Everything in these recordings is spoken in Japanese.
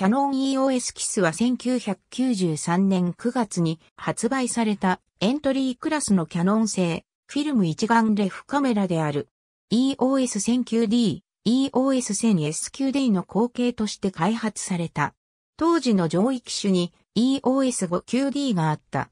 キャノン EOS キスは1993年9月に発売されたエントリークラスのキャノン製フィルム一眼レフカメラである e o s 1 0 0 q d EOS1000S q D の後継として開発された。当時の上位機種に EOS5 q D があった。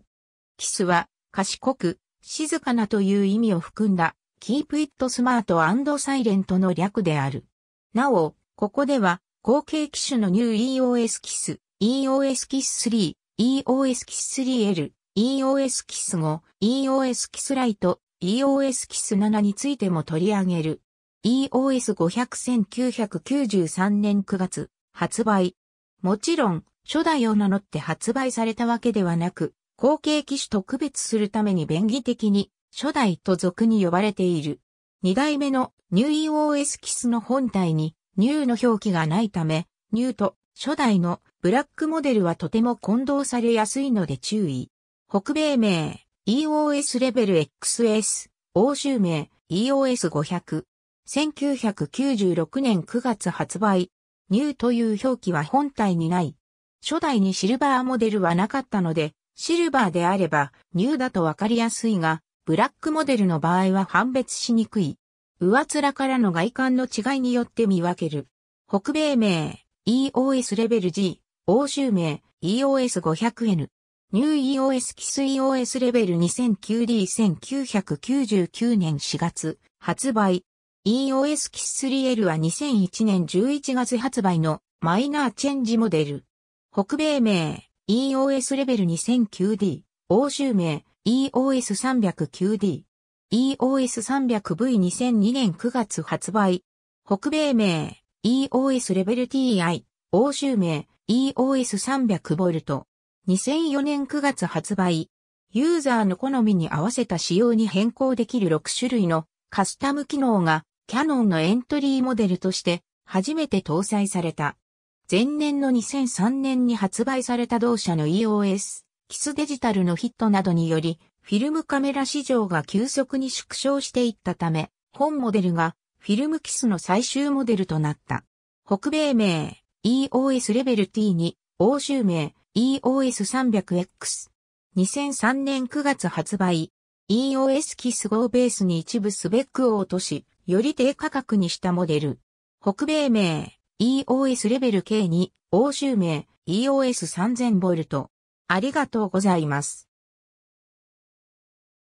キスは賢く、静かなという意味を含んだ Keep It Smart and Silent の略である。なお、ここでは後継機種のニュー e o s キス、EOS キ i 3、EOS キ i 3L、EOS キス5、EOS キスライト、EOS キス7についても取り上げる。EOS 500-1993年9月、発売。もちろん、初代を名乗って発売されたわけではなく、後継機種と区別するために便宜的に、初代と俗に呼ばれている。二代目のニュー e o s キスの本体に、ニューの表記がないため、ニューと初代のブラックモデルはとても混同されやすいので注意。北米名 EOS レベル XS、欧州名 EOS500。1996年9月発売。ニューという表記は本体にない。初代にシルバーモデルはなかったので、シルバーであればニューだとわかりやすいが、ブラックモデルの場合は判別しにくい。上面からの外観の違いによって見分ける。北米名 EOS レベル G、欧州名 EOS500N、ニュー EOS キス EOS レベル 2009D1999 年4月発売。EOS キス 3L は2001年11月発売のマイナーチェンジモデル。北米名 EOS レベル 2009D、欧州名 EOS309D、EOS300V2002 年9月発売。北米名 EOS レベル TI。欧州名 EOS300V。2004年9月発売。ユーザーの好みに合わせた仕様に変更できる6種類のカスタム機能がキャノンのエントリーモデルとして初めて搭載された。前年の2003年に発売された同社の EOS、キスデジタルのヒットなどによりフィルムカメラ市場が急速に縮小していったため、本モデルがフィルムキスの最終モデルとなった。北米名 EOS レベル T に欧州名 EOS300X。2003年9月発売。EOS キス号ベースに一部スペックを落とし、より低価格にしたモデル。北米名 EOS レベル K に欧州名 EOS3000V。ありがとうございます。